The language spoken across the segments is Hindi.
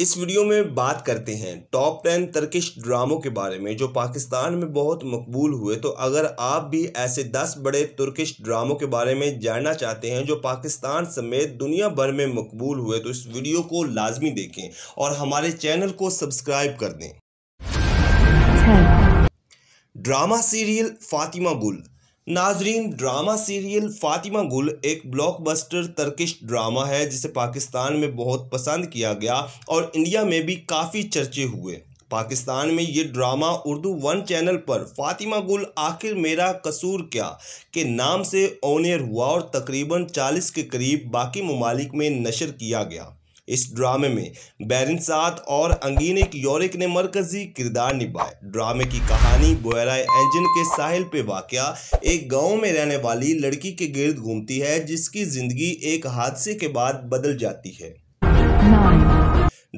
इस वीडियो में बात करते हैं टॉप टेन तर्किश ड्रामों के बारे में जो पाकिस्तान में बहुत मकबूल हुए तो अगर आप भी ऐसे दस बड़े तुर्किश ड्रामों के बारे में जानना चाहते हैं जो पाकिस्तान समेत दुनिया भर में मकबूल हुए तो इस वीडियो को लाजमी देखें और हमारे चैनल को सब्सक्राइब कर दें ड्रामा सीरियल फातिमा गुल नाजरीन ड्रामा सीरियल फातिमा गुल एक ब्लॉकबस्टर तर्किश ड्रामा है जिसे पाकिस्तान में बहुत पसंद किया गया और इंडिया में भी काफ़ी चर्चे हुए पाकिस्तान में ये ड्रामा उर्दू वन चैनल पर फातिमा गुल आखिर मेरा कसूर क्या के नाम से ओनियर हुआ और तकरीबन 40 के करीब बाकी ममालिक में नशर किया गया इस ड्रामे में बैरिन सात और अंगीनिक योरिक ने मरकजी किरदार निभाए ड्रामे की कहानी बोरा एंजन के साहिल पे वाक़ एक गांव में रहने वाली लड़की के गिर्द घूमती है जिसकी ज़िंदगी एक हादसे के बाद बदल जाती है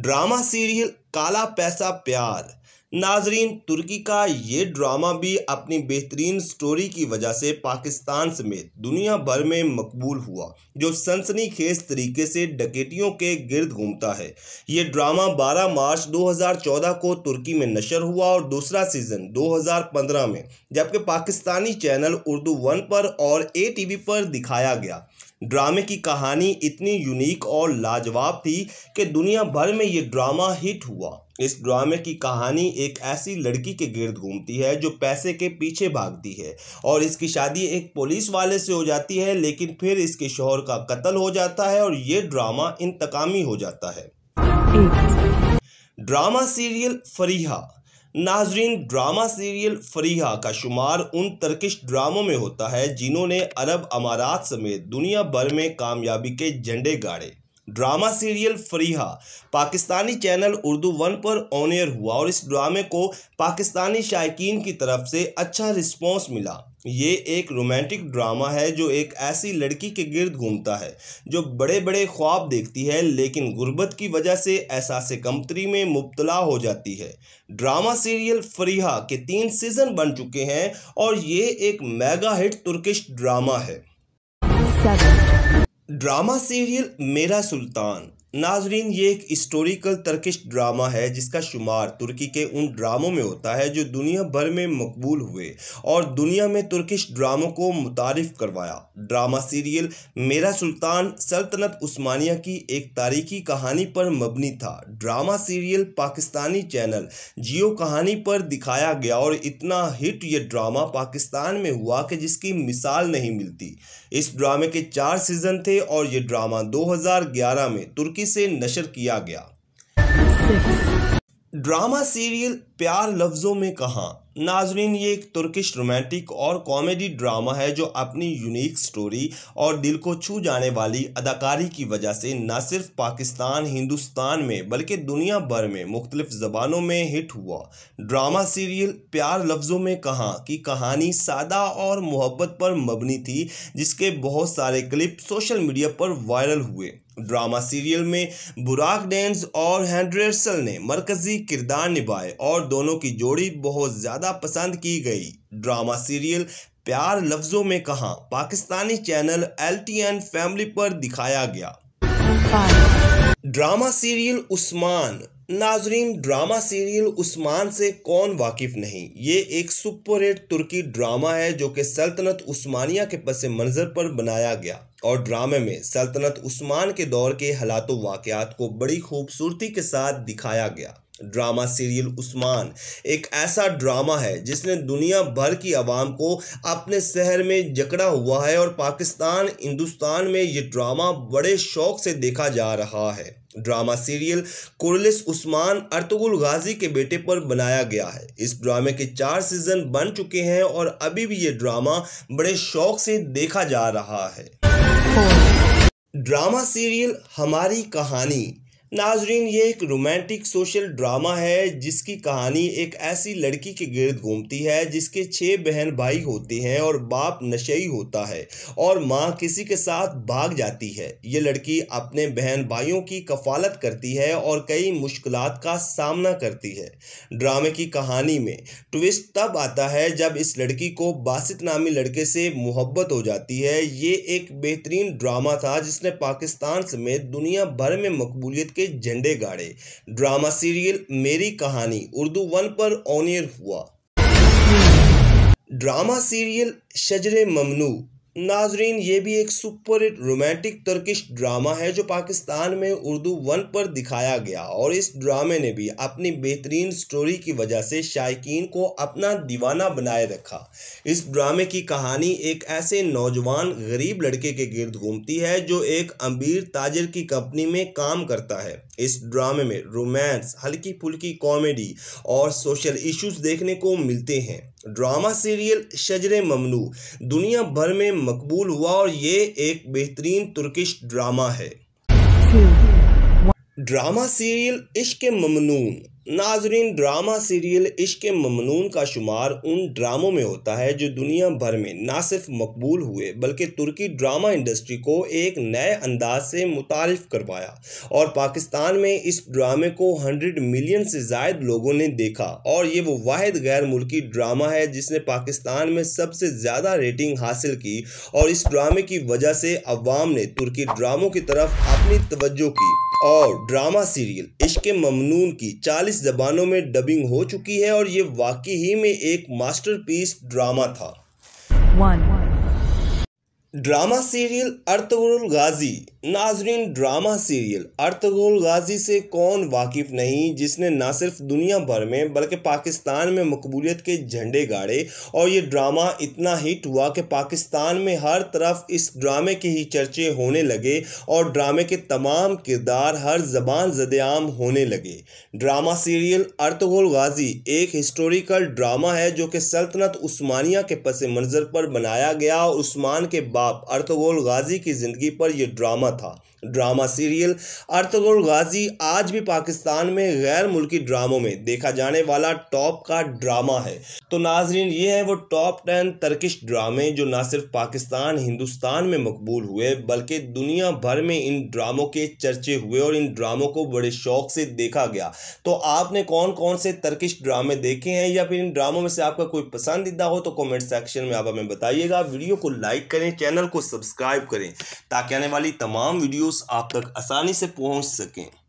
ड्रामा सीरियल काला पैसा प्यार नाजरीन तुर्की का ये ड्रामा भी अपनी बेहतरीन स्टोरी की वजह से पाकिस्तान समेत दुनिया भर में मकबूल हुआ जो सनसनी खेज तरीके से डकेटियों के गिरद घूमता है ये ड्रामा 12 मार्च 2014 को तुर्की में नशर हुआ और दूसरा सीज़न 2015 में जबकि पाकिस्तानी चैनल उर्दू वन पर और ए टी पर दिखाया गया ड्रामे की कहानी इतनी यूनिक और लाजवाब थी कि दुनिया भर में ये ड्रामा हिट हुआ इस ड्रामे की कहानी एक ऐसी लड़की के गिर्द घूमती है जो पैसे के पीछे भागती है और इसकी शादी एक पुलिस वाले से हो जाती है लेकिन फिर इसके शोहर का कत्ल हो जाता है और ये ड्रामा इंतकामी हो जाता है ड्रामा सीरियल फरीहा नाजरीन ड्रामा सीरियल फरीहा का शुमार उन तर्किश ड्रामों में होता है जिन्होंने अरब अमारात समेत दुनिया भर में कामयाबी के झंडे गाड़े drama serial Fariha Pakistani channel Urdu one पर ऑन एयर हुआ और इस ड्रामे को पाकिस्तानी शायकीन की तरफ से अच्छा रिस्पॉन्स मिला ये एक रोमांटिक ड्रामा है जो एक ऐसी लड़की के गिर्द घूमता है जो बड़े बड़े ख्वाब देखती है लेकिन गुर्बत की वजह से एहसास कमतरी में मुबतला हो जाती है ड्रामा सीरियल फरीहा के तीन सीज़न बन चुके हैं और ये एक मेगा हिट तुर्किश ड्रामा है ड्रामा सीरियल मेरा सुल्तान नाजरीन ये एक हिस्टोरिकल तर्किश ड्रामा है जिसका शुमार तुर्की के उन ड्रामों में होता है जो दुनिया भर में मकबूल हुए और दुनिया में तुर्किश ड्रामों को मुतारफ करवाया ड्रामा सीरियल मेरा सुल्तान सल्तनत उस्मानिया की एक तारीखी कहानी पर मबनी था drama serial Pakistani channel Geo Kahani पर दिखाया गया और इतना हिट ये ड्रामा पाकिस्तान में हुआ कि जिसकी मिसाल नहीं मिलती इस ड्रामे के चार सीज़न थे और ये ड्रामा दो में तुर्की तुर्की से नशर किया गया ड्रामा सीरियल प्यार लफ्ज़ों में कहा नाजरीन ये एक तुर्किश रोमांटिक और कॉमेडी ड्रामा है जो अपनी यूनिक स्टोरी और दिल को छू जाने वाली अदाकारी की वजह से न सिर्फ पाकिस्तान हिंदुस्तान में बल्कि दुनिया भर में मुख्तलिफ ज़बानों में हिट हुआ ड्रामा सीरियल प्यार लफ्ज़ों में कहा कि कहानी सादा और मोहब्बत पर मबनी थी जिसके बहुत सारे क्लिप सोशल मीडिया पर वायरल हुए ड्रामा सीरियल में बुराक डेंस और हैंड्रेसल ने मरकजी किरदार निभाए और दोनों की जोड़ी बहुत ज़्यादा पसंद की गई ड्रामा सीरियल प्यार लफ्ज़ों में कहा Pakistani channel L T N family पर दिखाया गया ड्रामा सीरियल उस्मान नाजरीन ड्रामा सीरियल उस्मान से कौन वाकिफ नहीं ये एक सुपर हिट तुर्की ड्रामा है जो कि सल्तनत उस्मानिया के पस मंज़र पर बनाया गया और ड्रामे में सल्तनत उस्मान के दौर के हालात वाक़ात को बड़ी खूबसूरती के साथ दिखाया गया ड्रामा सीरियल उस्मान एक ऐसा ड्रामा है जिसने दुनिया भर की आवाम को अपने शहर में जकड़ा हुआ है और पाकिस्तान हिंदुस्तान में ये ड्रामा बड़े शौक से देखा जा रहा है drama serial Kurulus Osman Ertugrul Ghazi के बेटे पर बनाया गया है इस ड्रामे के चार सीज़न बन चुके हैं और अभी भी ये ड्रामा बड़े शौक से देखा जा रहा है ड्रामा सीरियल हमारी कहानी नाजरीन ये एक रोमांटिक सोशल ड्रामा है जिसकी कहानी एक ऐसी लड़की के गिर्द घूमती है जिसके छः बहन भाई होते हैं और बाप नशेई होता है और माँ किसी के साथ भाग जाती है ये लड़की अपने बहन भाइयों की कफालत करती है और कई मुश्किल का सामना करती है ड्रामे की कहानी में ट्विस्ट तब आता है जब इस लड़की को बासित नामी लड़के से मुहबत हो जाती है ये एक बेहतरीन ड्रामा था जिसने पाकिस्तान समेत दुनिया भर में मकबूलियत के झंडे गाड़े ड्रामा सीरियल मेरी कहानी उर्दू वन पर ऑनियर हुआ ड्रामा सीरियल शजर ममनू नाजरीन ये भी एक सुपर रोमांटिक तुर्किश ड्रामा है जो पाकिस्तान में उर्दू वन पर दिखाया गया और इस ड्रामे ने भी अपनी बेहतरीन स्टोरी की वजह से शायकीन को अपना दीवाना बनाए रखा इस ड्रामे की कहानी एक ऐसे नौजवान गरीब लड़के के गिर्द घूमती है जो एक अमीर ताजर की कंपनी में काम करता है इस ड्रामे में रोमांस हल्की फुल्की कॉमेडी और सोशल इशूज़ देखने को मिलते हैं ड्रामा सीरियल शजर ममनू दुनिया भर में मकबूल हुआ और ये एक बेहतरीन तुर्किश ड्रामा है ड्रामा सीरियल इश्क ममनून नाजरीन ड्रामा सीरियल इश्क ममनून का शुमार उन ड्रामों में होता है जो दुनिया भर में ना सिर्फ मकबूल हुए बल्कि तुर्की ड्रामा इंडस्ट्री को एक नए अंदाज से मुतारफ़ करवाया और पाकिस्तान में इस ड्रामे को 100 मिलियन से जायद लोगों ने देखा और ये वो वाद गैर मुल्की ड्रामा है जिसने पाकिस्तान में सबसे ज़्यादा रेटिंग हासिल की और इस ड्रामे की वजह से अवाम ने तुर्की ड्रामों की तरफ अपनी तवज्जो की और ड्रामा सीरियल इश्क ममनून की 40 जबानों में डबिंग हो चुकी है और ये वाकई ही में एक मास्टरपीस ड्रामा था One. Drama serial Ertugrul Ghazi नाजरीन ड्रामा सीरियल अर्तगुल गाजी से कौन वाकिफ नहीं जिसने ना सिर्फ दुनिया भर में बल्कि पाकिस्तान में मकबूलियत के झंडे गाड़े और ये ड्रामा इतना हिट हुआ कि पाकिस्तान में हर तरफ इस ड्रामे के ही चर्चे होने लगे और ड्रामे के तमाम किरदार हर जबान जदेआम होने लगे ड्रामा सीरियल अर्तगुल गाजी एक हिस्टोरिकल ड्रामा है जो कि सल्तनत उस्मानिया के पस मंज़र पर बनाया गया और उस्मान के बाद बाप अर्थगोल गाजी की ज़िंदगी पर यह ड्रामा था ड्रामा सीरियल अर्तगुल गाजी आज भी पाकिस्तान में गैर मुल्की ड्रामों में देखा जाने वाला टॉप का ड्रामा है तो नाजरीन ये है वो टॉप टेन तर्किश ड्रामे जो ना सिर्फ पाकिस्तान हिंदुस्तान में मकबूल हुए बल्कि दुनिया भर में इन ड्रामों के चर्चे हुए और इन ड्रामों को बड़े शौक से देखा गया तो आपने कौन कौन से तर्किश ड्रामे देखे हैं या फिर इन ड्रामों में से आपका कोई पसंदीदा हो तो कॉमेंट सेक्शन में आप हमें बताइएगा वीडियो को लाइक करें चैनल को सब्सक्राइब करें ताकि आने वाली तमाम वीडियोस न्यूज़ आप तक आसानी से पहुंच सकें